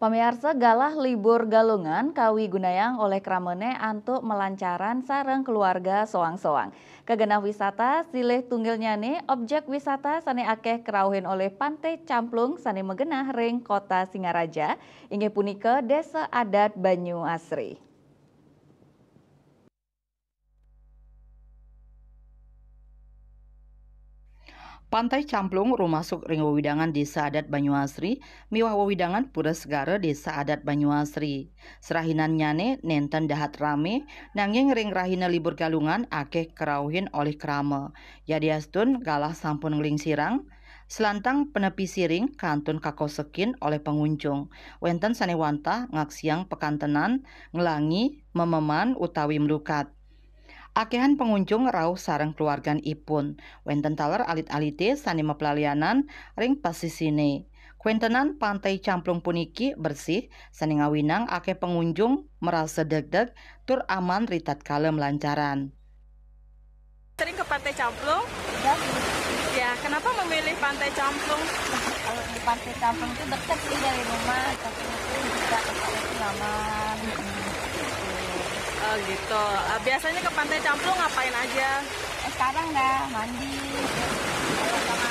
Pemirsa galah libur galungan kawi gunayang oleh kramene antuk melancaran sarang keluarga soang-soang. Kegenah wisata silih tunggilnya nyane objek wisata sane akeh kerauhin oleh Pantai Camplung sane megenah ring kota Singaraja. Inge punika desa adat Banyu Asri. Pantai Camplung, Rumasuk Ringo Widangan Desa Adat Banyuasri, Miwah Wawidangan Pura Segara Desa Adat Banyuasri. Serahinan nyane nenten dahat rame, nanging ring rahina libur galungan akeh kerauhin oleh Jadi astun galah sampun ngeling sirang, Selantang penepi siring kantun kakosekin oleh pengunjung. Wenten sanewanta ngaksiang pekantenan, ngelangi, mememan utawi melukat. Akehan pengunjung rauh sarang keluargan ipun. Wenten taler alit-alite sani mepelalianan ring pasisine. Kuentenan pantai camplung puniki bersih, ngawinang ake pengunjung merasa deg-deg, tur aman ritat kalem lancaran. Sering ke pantai camplung? Ya. Ya, kenapa memilih pantai camplung? Kalau di pantai camplung itu dekat sih dari rumah, tapi itu juga tempatnya nyaman gitu. Eh, biasanya ke Pantai Camplung ngapain aja? Eh, sekarang dah mandi. Eh, sama,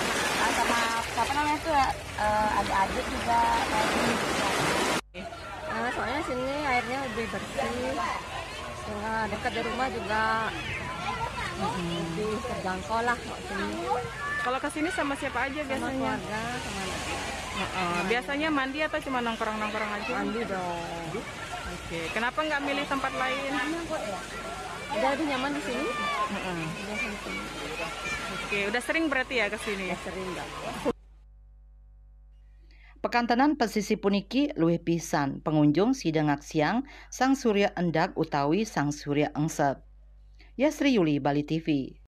sama siapa namanya tuh eh, uh, adik-adik juga Nah, soalnya sini airnya lebih bersih. Nah, dekat dari rumah juga hmm. lebih terjangkau lah sini. Kalau ke sini sama siapa aja sama biasanya? Keluarga, sama keluarga, sama anak. Nah, uh, biasanya mandi atau cuma nongkrong-nongkrong aja? Mandi dong. Oke, kenapa nggak milih tempat lain? Udah lebih nyaman di sini. Uh -uh. Udah Oke, udah sering berarti ya ke sini? Ya, sering, Mbak. Pekantenan pesisi puniki luwih pisan pengunjung sidengak siang Sang Surya Endak utawi Sang Surya Engsep. Yasri Yuli Bali TV